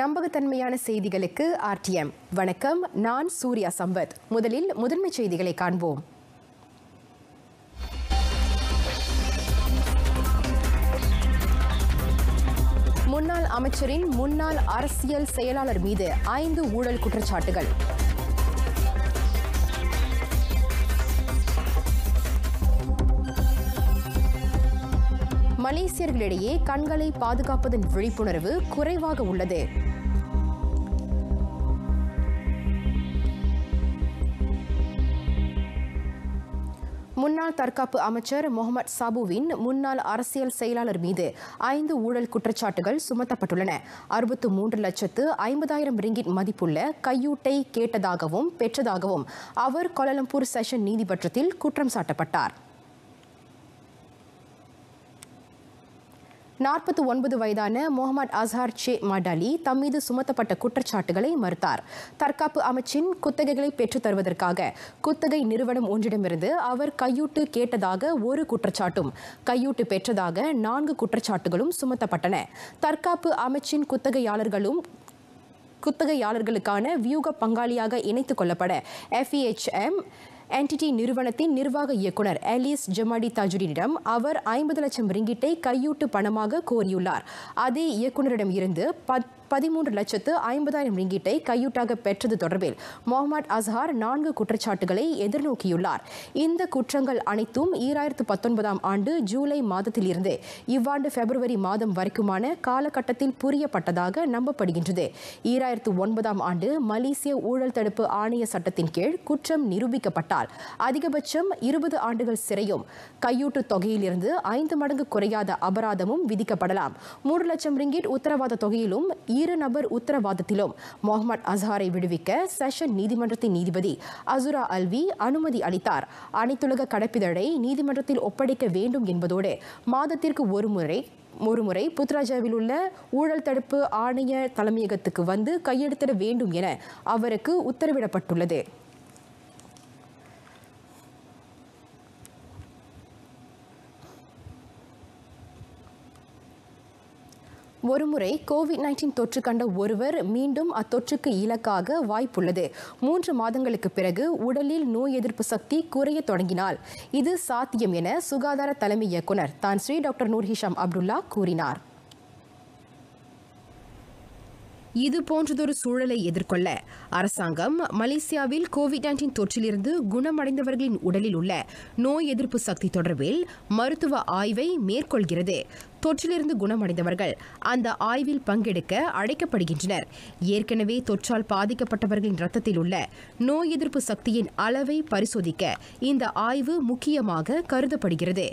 நம்பகத்தன்மையான செய்திகளுக்கு ஆர்டிஎம் வணக்கம் நான் சூர்யா சம்பத் முதலில் முதன்மை செய்திகளை காண்போம் முன்னாள் அமைச்சரின் முன்னாள் அரசியல் செயலாளர் மீது ஐந்து ஊழல் குற்றச்சாட்டுகள் மலேசியர்களிடையே கண்களை பாதுகாப்பதன் விழிப்புணர்வு குறைவாக உள்ளது முன்னாள் தற்காப்பு அமைச்சர் முகமது சாபுவின் முன்னாள் அரசியல் செயலாளர் மீது ஐந்து ஊழல் குற்றச்சாட்டுகள் சுமத்தப்பட்டுள்ளன அறுபத்து மூன்று லட்சத்து ஐம்பதாயிரம் ரிங்கிட் மதிப்புள்ள கையூட்டை கேட்டதாகவும் பெற்றதாகவும் அவர் கொலலம்பூர் செஷன் நீதிமன்றத்தில் குற்றம் சாட்டப்பட்டார் நாற்பத்தி ஒன்பது வயதான முகமது அசார் சே மடாலி தம் மீது சுமத்தப்பட்ட குற்றச்சாட்டுகளை மறுத்தார் தற்காப்பு அமைச்சின் குத்தகைகளை பெற்றுத் தருவதற்காக குத்தகை நிறுவனம் ஒன்றிடமிருந்து அவர் கையூட்டு கேட்டதாக ஒரு குற்றச்சாட்டும் கையூட்டு பெற்றதாக நான்கு குற்றச்சாட்டுகளும் சுமத்தப்பட்டன தற்காப்பு அமைச்சின் குத்தகையாளர்களும் குத்தகையாளர்களுக்கான வியூக பங்காளியாக இணைத்துக் கொள்ளப்பட எஃப்இஎச்எம் என்டிடி நிறுவனத்தின் நிர்வாக இயக்குநர் எலிஸ் ஜமாடி தாஜுடினிடம் அவர் ஐம்பது லட்சம் ரிங்கிட்டை கையூட்டு பணமாக கோரியுள்ளார் அதே இயக்குநரிடம் இருந்து பத் பதிமூன்று லட்சத்து ஐம்பதாயிரம் ரிங்கீட்டை கையூட்டாக பெற்றது தொடர்பில் முகமது அஸ்ஹார் நான்கு குற்றச்சாட்டுகளை எதிர்நோக்கியுள்ளார் இந்த குற்றங்கள் அனைத்தும் ஈராயிரத்து பத்தொன்பதாம் ஆண்டு ஜூலை மாதத்திலிருந்து இவ்வாண்டு பிப்ரவரி மாதம் வரைக்குமான காலகட்டத்தில் புரியப்பட்டதாக நம்பப்படுகின்றது ஈராயிரத்து ஒன்பதாம் ஆண்டு மலேசிய ஊழல் தடுப்பு ஆணைய சட்டத்தின் கீழ் குற்றம் நிரூபிக்கப்பட்டால் அதிகபட்சம் இருபது ஆண்டுகள் சிறையும் கையூட்டு தொகையிலிருந்து ஐந்து மடங்கு குறையாத அபராதமும் விதிக்கப்படலாம் மூன்று லட்சம் ரிங்கிட் உத்தரவாத தொகையிலும் இரு நபர் உத்தரவாதத்திலும் முகமது அசாரை விடுவிக்க செஷன் நீதிமன்றத்தின் நீதிபதி அசுரா அல்வி அனுமதி அளித்தார் அனைத்துலக கடப்பிதழை நீதிமன்றத்தில் ஒப்படைக்க வேண்டும் என்பதோடு மாதத்திற்கு ஒருமுறை ஒருமுறை புத்ராஜாவில் உள்ள ஊழல் தடுப்பு ஆணைய தலைமையகத்துக்கு வந்து கையெழுத்திட வேண்டும் என அவருக்கு உத்தரவிடப்பட்டுள்ளது ஒருமுறை கோவிட் நைன்டீன் தொற்று கண்ட ஒருவர் மீண்டும் அத்தொற்றுக்கு இலக்காக வாய்ப்புள்ளது மூன்று மாதங்களுக்கு பிறகு உடலில் நோய் எதிர்ப்பு சக்தி குறைய தொடங்கினால் இது சாத்தியம் என சுகாதார தலைமை இயக்குனர் தான் ஸ்ரீ டாக்டர் நூர்ஹிஷாம் அப்துல்லா கூறினார் இது போன்றதொரு சூழலை எதிர்கொள்ள அரசாங்கம் மலேசியாவில் கோவிட் நைன்டீன் தொற்றிலிருந்து குணமடைந்தவர்களின் உடலில் உள்ள நோய் எதிர்ப்பு சக்தி தொடர்பில் மருத்துவ ஆய்வை மேற்கொள்கிறது தொற்றிலிருந்து குணமடைந்தவர்கள் அந்த ஆய்வில் பங்கெடுக்க அழைக்கப்படுகின்றனர் ஏற்கனவே தொற்றால் பாதிக்கப்பட்டவர்களின் ரத்தத்தில் உள்ள நோய் எதிர்ப்பு சக்தியின் அளவை பரிசோதிக்க இந்த ஆய்வு முக்கியமாக கருதப்படுகிறது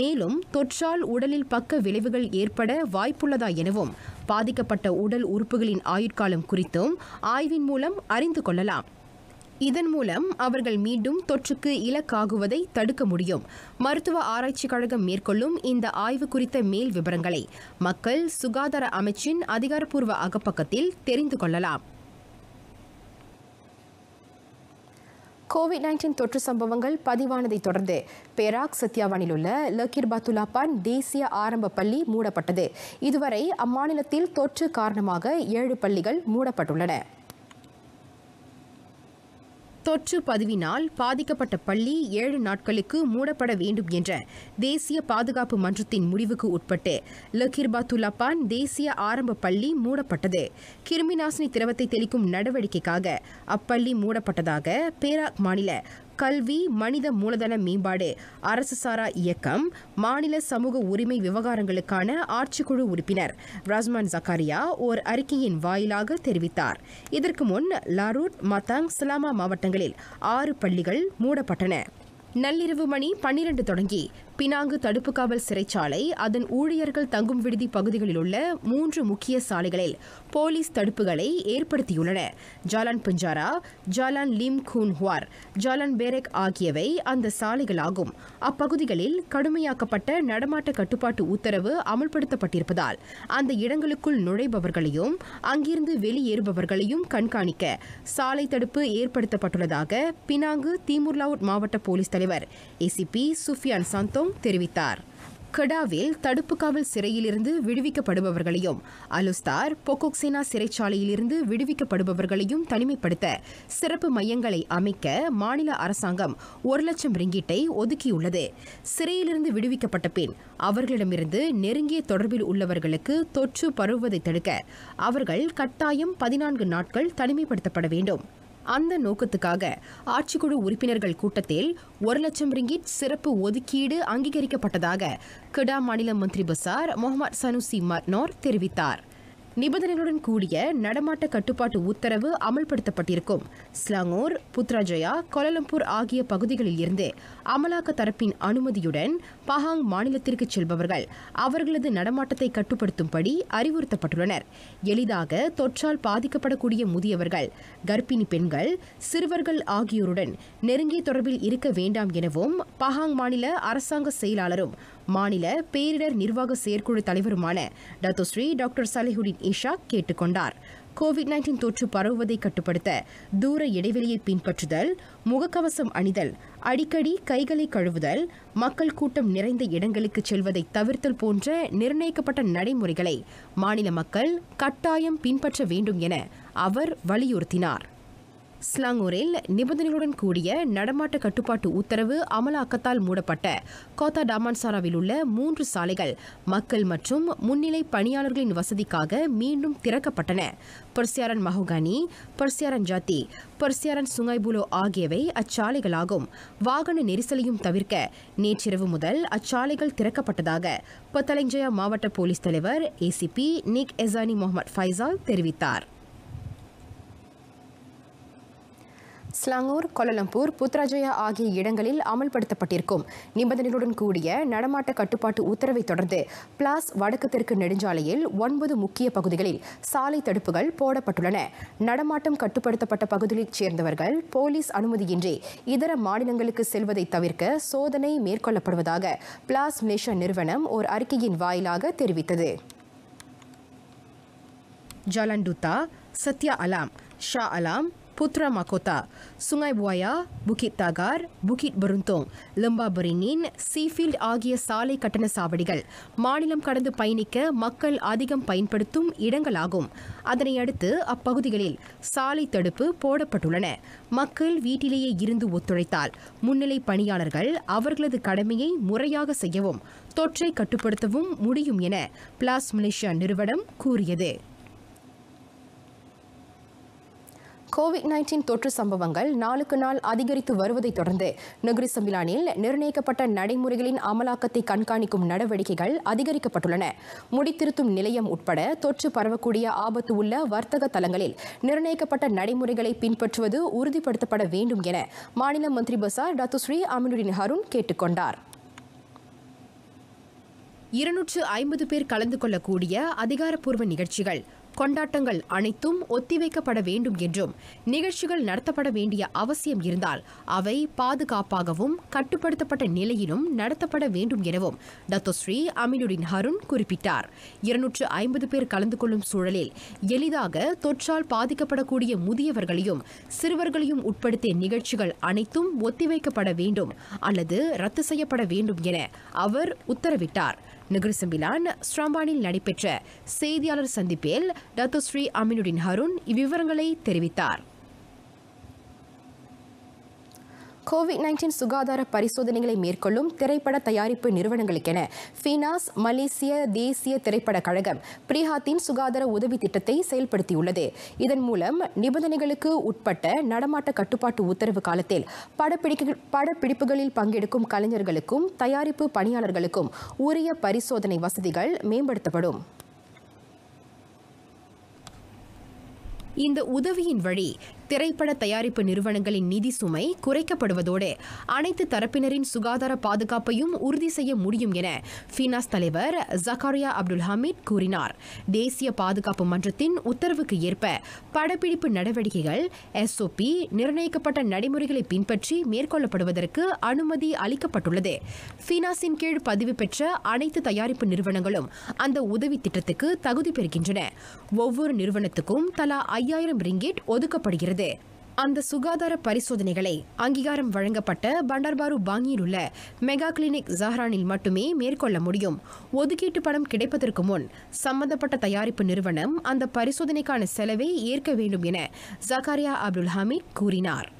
மேலும் தொற்றால் உடலில் பக்க விளைவுகள் ஏற்பட வாய்ப்புள்ளதா எனவும் பாதிக்கப்பட்ட உடல் உறுப்புகளின் ஆயுட்காலம் குறித்தும் ஆய்வின் மூலம் அறிந்து கொள்ளலாம் இதன் மூலம் அவர்கள் மீண்டும் தொற்றுக்கு இலக்காகுவதை தடுக்க முடியும் மருத்துவ ஆராய்ச்சிக் கழகம் மேற்கொள்ளும் இந்த ஆய்வு குறித்த மேல் விவரங்களை மக்கள் சுகாதார அமைச்சின் அதிகாரப்பூர்வ அகப்பக்கத்தில் தெரிந்து கொள்ளலாம் கோவிட் நைன்டீன் தொற்று சம்பவங்கள் பதிவானதை தொடர்ந்து பெராக் சத்யாவானில் உள்ள லக்கீர் பான் தேசிய ஆரம்ப பள்ளி மூடப்பட்டது இதுவரை அம்மாநிலத்தில் தொற்று காரணமாக ஏழு பள்ளிகள் மூடப்பட்டுள்ளன தொற்று பதிவினால் பாதிக்கப்பட்ட பள்ளி ஏழு நாட்களுக்கு மூடப்பட வேண்டும் என்ற தேசிய பாதுகாப்பு மன்றத்தின் முடிவுக்கு உட்பட்டு லக்கிர்பா துலாப்பான் தேசிய ஆரம்ப பள்ளி மூடப்பட்டது கிருமிநாசினி திரவத்தை தெளிக்கும் நடவடிக்கைக்காக அப்பள்ளி மூடப்பட்டதாக பேராக் மாநில கல்வி மனித மூலதன மேம்பாடு அரசு சாரா இயக்கம் மாநில சமூக உரிமை விவகாரங்களுக்கான ஆட்சிக்குழு உறுப்பினர் ரஸ்மான் ஜக்காரியா ஓர் அறிக்கையின் வாயிலாக தெரிவித்தார் இதற்கு முன் லாரூட் மத்தாங் சிலாமா மாவட்டங்களில் ஆறு பள்ளிகள் மூடப்பட்டன நள்ளிரவு மணி பன்னிரண்டு தொடங்கி பினாங்கு தடுப்பு காவல் சிறைச்சாலை அதன் ஊழியர்கள் தங்கும் விடுதி பகுதிகளில் உள்ள மூன்று முக்கிய சாலைகளில் போலீஸ் தடுப்புகளை ஏற்படுத்தியுள்ளன ஜாலான் புஞ்சாரா ஜாலான் லிம் ஹுவார் ஜாலான் பேரக் ஆகியவை அந்த சாலைகளாகும் அப்பகுதிகளில் கடுமையாக்கப்பட்ட நடமாட்ட கட்டுப்பாட்டு உத்தரவு அமல்படுத்தப்பட்டிருப்பதால் அந்த இடங்களுக்குள் நுழைபவர்களையும் அங்கிருந்து வெளியேறுபவர்களையும் கண்காணிக்க சாலை தடுப்பு ஏற்படுத்தப்பட்டுள்ளதாக பினாங்கு தீமுர்லாவுட் மாவட்ட போலீஸ் தலைவர் ஏசிபி சுஃபியான் சாந்தோங் தெரிவித்தார் கடாவில் தடுப்பு காவல் சிறையிலிருந்து விடுவிக்கப்படுபவர்களையும் அலுஸ்தார் பொக்கோக்சேனா சிறைச்சாலையிலிருந்து விடுவிக்கப்படுபவர்களையும் தனிமைப்படுத்த சிறப்பு மையங்களை அமைக்க மாநில அரசாங்கம் ஒரு லட்சம் ரிங்கீட்டை ஒதுக்கியுள்ளது சிறையிலிருந்து விடுவிக்கப்பட்ட பின் அவர்களிடமிருந்து நெருங்கிய தொடர்பில் உள்ளவர்களுக்கு தொற்று பரவுவதை தடுக்க அவர்கள் கட்டாயம் பதினான்கு நாட்கள் தனிமைப்படுத்தப்பட வேண்டும் அந்த நோக்கத்துக்காக ஆட்சிக்குழு உறுப்பினர்கள் கூட்டத்தில் ஒரு லட்சம் ரிங்கிட் சிறப்பு ஒதுக்கீடு அங்கீகரிக்கப்பட்டதாக கிடா மாநில மந்திரி பசார் முகமது சனுசி மர்னோர் தெரிவித்தார் நிபந்தனைகளுடன் கூடிய நடமாட்ட கட்டுப்பாட்டு உத்தரவு அமல்படுத்தப்பட்டிருக்கும் ஸ்லாங்கூர் புத்ராஜயா கோலலம்பூர் ஆகிய பகுதிகளில் இருந்து அமலாக்க தரப்பின் அனுமதியுடன் பஹாங் மாநிலத்திற்கு செல்பவர்கள் அவர்களது நடமாட்டத்தை கட்டுப்படுத்தும்படி அறிவுறுத்தப்பட்டுள்ளனர் எளிதாக தொற்றால் பாதிக்கப்படக்கூடிய முதியவர்கள் கர்ப்பிணி பெண்கள் சிறுவர்கள் ஆகியோருடன் நெருங்கிய தொடர்பில் இருக்க வேண்டாம் எனவும் பஹாங் மாநில அரசாங்க செயலாளரும் மாநில பேரிடர் நிர்வாக செயற்குழு தலைவருமான ஸ்ரீ டாக்டர் சலிஹுடின் இஷா கேட்டுக்கொண்டார் கோவிட் நைன்டீன் தொற்று பரவுவதை கட்டுப்படுத்த தூர இடைவெளியை பின்பற்றுதல் முகக்கவசம் அணிதல் அடிக்கடி கைகளை கழுவுதல் மக்கள் கூட்டம் நிறைந்த இடங்களுக்கு செல்வதை தவிர்த்தல் போன்ற நிர்ணயிக்கப்பட்ட நடைமுறைகளை மாநில மக்கள் கட்டாயம் பின்பற்ற வேண்டும் என அவர் வலியுறுத்தினார் ஸ்லாங்கூரில் நிபந்தனைகளுடன் கூடிய நடமாட்ட கட்டுப்பாட்டு உத்தரவு அமலாக்கத்தால் மூடப்பட்ட கோத்தா டாமான்சாராவில் உள்ள மூன்று சாலைகள் மக்கள் மற்றும் முன்னிலை பணியாளர்களின் வசதிக்காக மீண்டும் திறக்கப்பட்டன பர்சியாரன் மஹோகானி பர்சியாரன் ஜாத்தி பர்சியாரன் சுங்கைபுலோ ஆகியவை அச்சாலைகளாகும் வாகன நெரிசலையும் தவிர்க்க நேற்றிரவு முதல் அச்சாலைகள் திறக்கப்பட்டதாக பத்தலைஞ்சயா மாவட்ட போலீஸ் தலைவர் ACP Nik Ezani Mohamad Faisal தெரிவித்தார் ஸ்லாங்கூர் கொலலம்பூர் புத்ராஜயா ஆகிய இடங்களில் அமல்படுத்தப்பட்டிருக்கும் நிபந்தனைகளுடன் கூடிய நடமாட்ட கட்டுப்பாட்டு உத்தரவை தொடர்ந்து பிளாஸ் வடக்கு தெற்கு நெடுஞ்சாலையில் ஒன்பது முக்கிய பகுதிகளில் சாலை தடுப்புகள் போடப்பட்டுள்ளன நடமாட்டம் கட்டுப்படுத்தப்பட்ட பகுதிகளைச் சேர்ந்தவர்கள் போலீஸ் அனுமதியின்றி இதர மாநிலங்களுக்கு செல்வதை தவிர்க்க சோதனை மேற்கொள்ளப்படுவதாக பிளாஸ் மலேசியா நிறுவனம் ஓர் அறிக்கையின் வாயிலாக தெரிவித்தது ஜலண்டுத்தா சத்யா அலாம் ஷா அலாம் Putra Makota, Sungai Buaya, Bukit Tagar, Bukit Beruntung, Lembah Beringin, சீஃபீல்ட் ஆகிய சாலை கட்டண சாவடிகள் மாநிலம் கடந்து பயணிக்க மக்கள் அதிகம் பயன்படுத்தும் இடங்களாகும் அதனையடுத்து அப்பகுதிகளில் சாலை தடுப்பு போடப்பட்டுள்ளன மக்கள் வீட்டிலேயே இருந்து ஒத்துழைத்தால் முன்னிலை பணியாளர்கள் அவர்களது கடமையை முறையாக செய்யவும் தொற்றை கட்டுப்படுத்தவும் முடியும் என பிளாஸ் மலேசியா நிறுவனம் கூறியது கோவிட் நைன்டீன் தொற்று சம்பவங்கள் நாளுக்கு நாள் அதிகரித்து வருவதைத் தொடர்ந்து நகரி சம்பிலானில் நிர்ணயிக்கப்பட்ட நடைமுறைகளின் அமலாக்கத்தை கண்காணிக்கும் நடவடிக்கைகள் அதிகரிக்கப்பட்டுள்ளன முடித்திருத்தும் நிலையம் உட்பட தொற்று பரவக்கூடிய ஆபத்து உள்ள வர்த்தக தலங்களில் நிர்ணயிக்கப்பட்ட நடைமுறைகளை பின்பற்றுவது உறுதிப்படுத்தப்பட வேண்டும் என மாநில மந்திரி பசார் டாக்டர் ஸ்ரீ அமினுடின் ஹருண் கேட்டுக்கொண்டார் இருநூற்று ஐம்பது பேர் கலந்து கொள்ளக்கூடிய அதிகாரப்பூர்வ நிகழ்ச்சிகள் கொண்டாட்டங்கள் அனைத்தும் ஒத்திவைக்கப்பட வேண்டும் என்றும் நிகழ்ச்சிகள் நடத்தப்பட வேண்டிய அவசியம் இருந்தால் அவை பாதுகாப்பாகவும் கட்டுப்படுத்தப்பட்ட நிலையிலும் நடத்தப்பட வேண்டும் எனவும் டத்தோஸ்ரீ அமீனுடின் ஹருண் குறிப்பிட்டார் இருநூற்று ஐம்பது பேர் கலந்து கொள்ளும் சூழலில் எளிதாக தொற்றால் பாதிக்கப்படக்கூடிய முதியவர்களையும் சிறுவர்களையும் உட்படுத்திய நிகழ்ச்சிகள் அனைத்தும் ஒத்திவைக்கப்பட வேண்டும் அல்லது ரத்து செய்யப்பட வேண்டும் என அவர் உத்தரவிட்டார் நகரசம்பிலான் ஸ்ராம்பானில் நடைபெற்ற செய்தியாளர் சந்திப்பில் டத்துஸ்ரீ அமினுடின் ஹருண் இவ்விவரங்களை தெரிவித்தார் கோவிட் நைன்டீன் சுகாதார பரிசோதனைகளை மேற்கொள்ளும் திரைப்பட தயாரிப்பு நிறுவனங்களுக்கென ஃபினாஸ் மலேசிய தேசிய திரைப்பட கழகம் பிரிஹாத்தின் சுகாதார உதவி திட்டத்தை செயல்படுத்தியுள்ளது இதன் மூலம் நிபந்தனைகளுக்கு உட்பட்ட நடமாட்ட கட்டுப்பாட்டு உத்தரவு காலத்தில் படப்பிடிப்புகளில் பங்கெடுக்கும் கலைஞர்களுக்கும் தயாரிப்பு பணியாளர்களுக்கும் உரிய பரிசோதனை வசதிகள் மேம்படுத்தப்படும் இந்த உதவியின் வழி திரைப்பட தயாரிப்பு நிறுவனங்களின் நிதி சுமை குறைக்கப்படுவதோடு அனைத்து தரப்பினரின் சுகாதார பாதுகாப்பையும் உறுதி செய்ய முடியும் என ஃபினாஸ் தலைவர் ஜக்காரியா அப்துல் ஹமீத் கூறினார் தேசிய பாதுகாப்பு மன்றத்தின் உத்தரவுக்கு ஏற்ப படப்பிடிப்பு நடவடிக்கைகள் எஸ்ஓபி நிர்ணயிக்கப்பட்ட நடைமுறைகளை பின்பற்றி மேற்கொள்ளப்படுவதற்கு அனுமதி அளிக்கப்பட்டுள்ளது ஃபினாஸின் கீழ் பதிவு பெற்ற அனைத்து தயாரிப்பு நிறுவனங்களும் அந்த உதவி திட்டத்துக்கு தகுதி பெறுகின்றன ஒவ்வொரு நிறுவனத்துக்கும் தலா ஐயாயிரம் ரிங்கிட் ஒதுக்கப்படுகிறது போது அந்த சுகாதார பரிசோதனைகளை அங்கீகாரம் வழங்கப்பட்ட பண்டர்பாரு பாங்கியில் உள்ள மெகா கிளினிக் ஜஹ்ரானில் மட்டுமே மேற்கொள்ள முடியும் ஒதுக்கீட்டு பணம் கிடைப்பதற்கு முன் சம்பந்தப்பட்ட தயாரிப்பு நிறுவனம் அந்த பரிசோதனைக்கான செலவை ஏற்க வேண்டும் என ஜக்காரியா அப்துல் ஹமீத் கூறினார்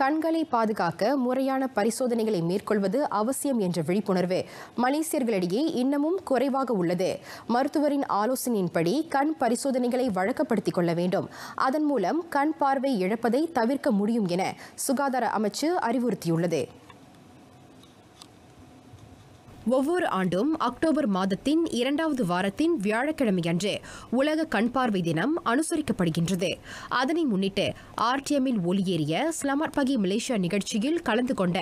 கண்களை பாதுகாக்க முறையான பரிசோதனைகளை மேற்கொள்வது அவசியம் என்ற விழிப்புணர்வு மலேசியர்களிடையே இன்னமும் குறைவாக உள்ளது மருத்துவரின் ஆலோசனையின்படி கண் பரிசோதனைகளை வழக்கப்படுத்திக் கொள்ள வேண்டும் அதன் மூலம் கண் பார்வை இழப்பதை தவிர்க்க முடியும் என சுகாதார அமைச்சு அறிவுறுத்தியுள்ளது ஒவ்வொரு ஆண்டும் அக்டோபர் மாதத்தின் இரண்டாவது வாரத்தின் வியாழக்கிழமையன்று உலக கண்பார்வை தினம் அனுசரிக்கப்படுகின்றது அதனை முன்னிட்டு ஆர்டிஎம்மில் ஒலியேறிய பகி மலேசியா நிகழ்ச்சியில் கலந்து கொண்ட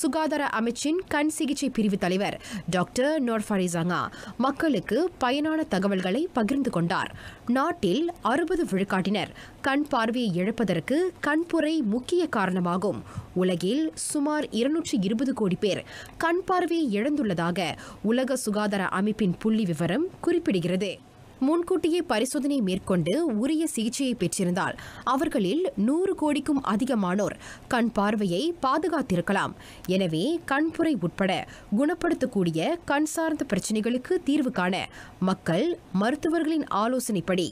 சுகாதார அமைச்சின் கண் சிகிச்சை பிரிவு தலைவர் டாக்டர் நோர்ஃபரிசாங்கா மக்களுக்கு பயனான தகவல்களை பகிர்ந்து கொண்டார் நாட்டில் அறுபது விழுக்காட்டினர் கண் பார்வையை இழப்பதற்கு கண்புரை முக்கிய காரணமாகும் உலகில் சுமார் இருநூற்றி இருபது கோடி பேர் கண் பார்வையை இழந்துள்ளதாக வருவதாக உலக சுகாதார அமைப்பின் புள்ளி விவரம் குறிப்பிடுகிறது முன்கூட்டியே பரிசோதனை மேற்கொண்டு உரிய சிகிச்சையை பெற்றிருந்தால் அவர்களில் நூறு கோடிக்கும் அதிகமானோர் கண் பார்வையை பாதுகாத்திருக்கலாம் எனவே கண்புரை உட்பட குணப்படுத்தக்கூடிய கண் சார்ந்த பிரச்சினைகளுக்கு தீர்வு காண மக்கள் மருத்துவர்களின் ஆலோசனைப்படி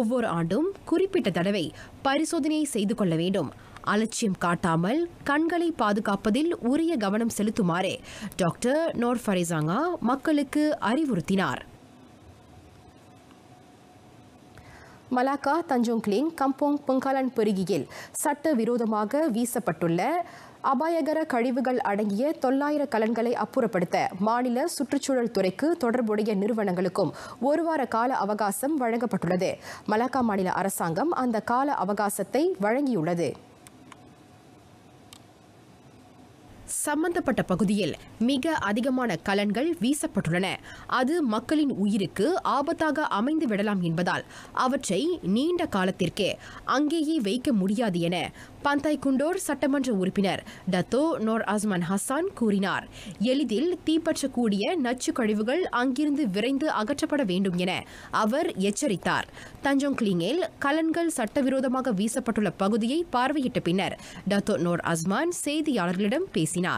ஒவ்வொரு ஆண்டும் குறிப்பிட்ட தடவை பரிசோதனையை செய்து கொள்ள வேண்டும் அலட்சியம் காட்டாமல் கண்களை பாதுகாப்பதில் உரிய கவனம் செலுத்துமாறு டாக்டர் நோர் ஃபரேசாங்கா மக்களுக்கு அறிவுறுத்தினார் Malacca Tanjung Kling Kampung Pengkalan பெருகியில் சட்ட விரோதமாக வீசப்பட்டுள்ள அபாயகர கழிவுகள் அடங்கிய தொள்ளாயிர கலன்களை அப்புறப்படுத்த மாநில சுற்றுச்சூழல் துறைக்கு தொடர்புடைய நிறுவனங்களுக்கும் ஒருவார கால அவகாசம் வழங்கப்பட்டுள்ளது மலாக்கா மாநில அரசாங்கம் அந்த கால அவகாசத்தை வழங்கியுள்ளது சம்பந்தப்பட்ட பகுதியில் மிக அதிகமான கலன்கள் வீசப்பட்டுள்ளன அது மக்களின் உயிருக்கு ஆபத்தாக அமைந்து விடலாம் என்பதால் அவற்றை நீண்ட காலத்திற்கு அங்கேயே வைக்க முடியாது என பந்தாய் குண்டோர் சட்டமன்ற உறுப்பினர் டத்தோ நோர் அஸ்மான் ஹசான் கூறினார் எளிதில் தீப்பற்றக்கூடிய நச்சு கழிவுகள் அங்கிருந்து விரைந்து அகற்றப்பட வேண்டும் என அவர் எச்சரித்தார் தஞ்சோங் கிளிங்கில் கலன்கள் சட்டவிரோதமாக வீசப்பட்டுள்ள பகுதியை பார்வையிட்ட பின்னர் டத்தோ நோர் அஸ்மான் செய்தியாளர்களிடம் பேசினார்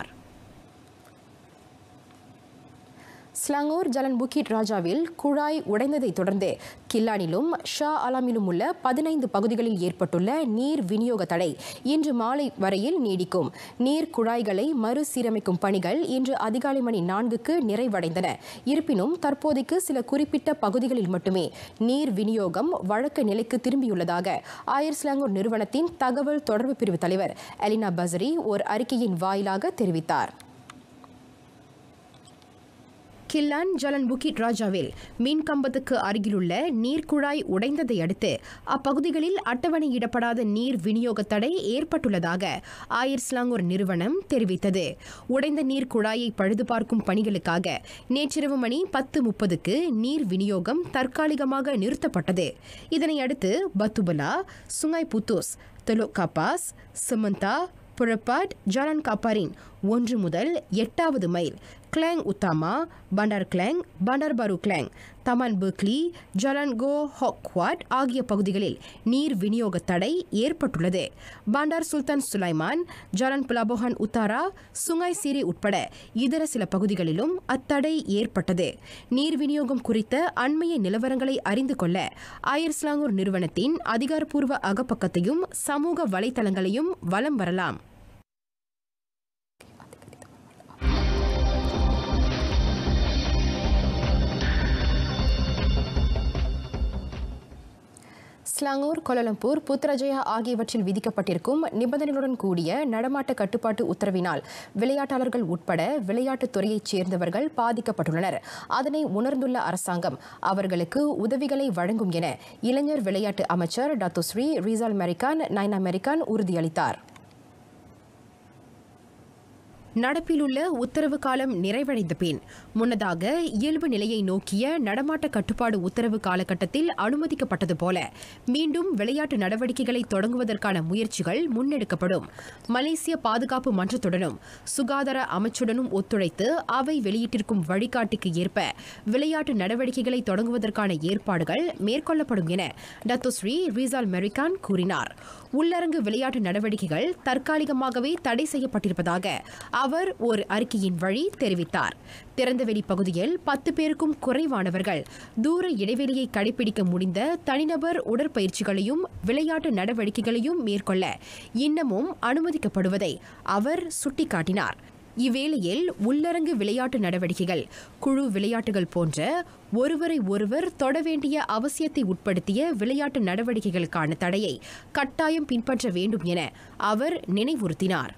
ஸ்லங்கூர் ஜலன் புக்கிட் ராஜாவில் குழாய் உடைந்ததைத் தொடர்ந்து கில்லானிலும் ஷா அலாமிலும் உள்ள பதினைந்து பகுதிகளில் ஏற்பட்டுள்ள நீர் விநியோக தடை இன்று மாலை வரையில் நீடிக்கும் நீர் குழாய்களை மறுசீரமைக்கும் பணிகள் இன்று அதிகாலை மணி நான்குக்கு நிறைவடைந்தன இருப்பினும் தற்போதைக்கு சில குறிப்பிட்ட பகுதிகளில் மட்டுமே நீர் விநியோகம் வழக்க நிலைக்கு திரும்பியுள்ளதாக ஆயர் ஸ்லாங்கூர் நிறுவனத்தின் தகவல் தொடர்பு பிரிவு தலைவர் அலினா பசரி ஓர் அறிக்கையின் வாயிலாக தெரிவித்தார் கில்லான் ஜலன் புகிட் ராஜாவில் மீன் கம்பத்துக்கு அருகிலுள்ள நீர்க்குழாய் உடைந்ததை அடுத்து அப்பகுதிகளில் அட்டவணையிடப்படாத நீர் விநியோக தடை ஏற்பட்டுள்ளதாக ஒரு நிறுவனம் தெரிவித்தது உடைந்த நீர் குழாயை பழுது பார்க்கும் பணிகளுக்காக நேற்றிரவு மணி பத்து முப்பதுக்கு நீர் விநியோகம் தற்காலிகமாக நிறுத்தப்பட்டது இதனையடுத்து பத்துபலா சுங்காய் புத்தூஸ் கபாஸ் சிமந்தா புறப்பாட் ஜாலான் காப்பாரின் ஒன்று முதல் எட்டாவது மைல் கிளாங் உத்தாமா பண்டார் கிளாங் பண்டார் பரு கிளாங் தமன் பேக்லி ஜலன்கோ ஹோக்வாட் ஆகிய பகுதிகளில் நீர் விநியோக தடை ஏற்பட்டுள்ளது பாண்டார் சுல்தான் சுலைமான் ஜலன் புலாபோஹன் உத்தாரா சுங்காய் சிரி உட்பட இதர சில பகுதிகளிலும் அத்தடை ஏற்பட்டது நீர் விநியோகம் குறித்த அண்மைய நிலவரங்களை அறிந்து கொள்ள அயர்ஸ்லாங்கூர் நிறுவனத்தின் அதிகாரப்பூர்வ அகப்பக்கத்தையும் சமூக வலைதளங்களையும் வலம் வரலாம் ஸ்லாங்கூர் கொலம்பூர் புத்ரஜயா ஆகியவற்றில் விதிக்கப்பட்டிருக்கும் நிபந்தனைகளுடன் கூடிய நடமாட்ட கட்டுப்பாட்டு உத்தரவினால் விளையாட்டாளர்கள் உட்பட விளையாட்டுத் துறையைச் சேர்ந்தவர்கள் பாதிக்கப்பட்டுள்ளனர் அதனை உணர்ந்துள்ள அரசாங்கம் அவர்களுக்கு உதவிகளை வழங்கும் என இளைஞர் விளையாட்டு அமைச்சர் Datuk Seri Reezal Merican Naina Merican உறுதியளித்தார் நடப்பிலுள்ள உத்தரவு காலம் நிறைவடைந்த பின் முன்னதாக இயல்பு நிலையை நோக்கிய நடமாட்ட கட்டுப்பாடு உத்தரவு காலகட்டத்தில் அனுமதிக்கப்பட்டது போல மீண்டும் விளையாட்டு நடவடிக்கைகளை தொடங்குவதற்கான முயற்சிகள் முன்னெடுக்கப்படும் மலேசிய பாதுகாப்பு மன்றத்துடனும் சுகாதார அமைச்சுடனும் ஒத்துழைத்து அவை வெளியிட்டிருக்கும் வழிகாட்டிக்கு ஏற்ப விளையாட்டு நடவடிக்கைகளை தொடங்குவதற்கான ஏற்பாடுகள் மேற்கொள்ளப்படும் என டத்தோஸ்ரீ ரீசால் மெரிகான் கூறினார் உள்ளரங்கு விளையாட்டு நடவடிக்கைகள் தற்காலிகமாகவே தடை செய்யப்பட்டிருப்பதாக அவர் ஒரு அறிக்கையின் வழி தெரிவித்தார் திறந்தவெளி பகுதியில் பத்து பேருக்கும் குறைவானவர்கள் தூர இடைவெளியை கடைபிடிக்க முடிந்த தனிநபர் உடற்பயிற்சிகளையும் விளையாட்டு நடவடிக்கைகளையும் மேற்கொள்ள இன்னமும் அனுமதிக்கப்படுவதை அவர் சுட்டிக்காட்டினார் இவ்வேளையில் உள்ளரங்கு விளையாட்டு நடவடிக்கைகள் குழு விளையாட்டுகள் போன்ற ஒருவரை ஒருவர் தொட வேண்டிய அவசியத்தை உட்படுத்திய விளையாட்டு நடவடிக்கைகளுக்கான தடையை கட்டாயம் பின்பற்ற வேண்டும் என அவர் நினைவுறுத்தினார்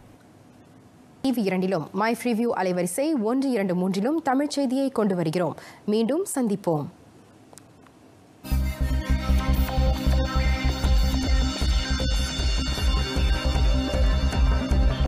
டிவி இரண்டிலும் மை ஃப்ரீவியூ அலைவரிசை ஒன்று இரண்டு மூன்றிலும் தமிழ்ச் செய்தியை கொண்டு வருகிறோம் மீண்டும் சந்திப்போம்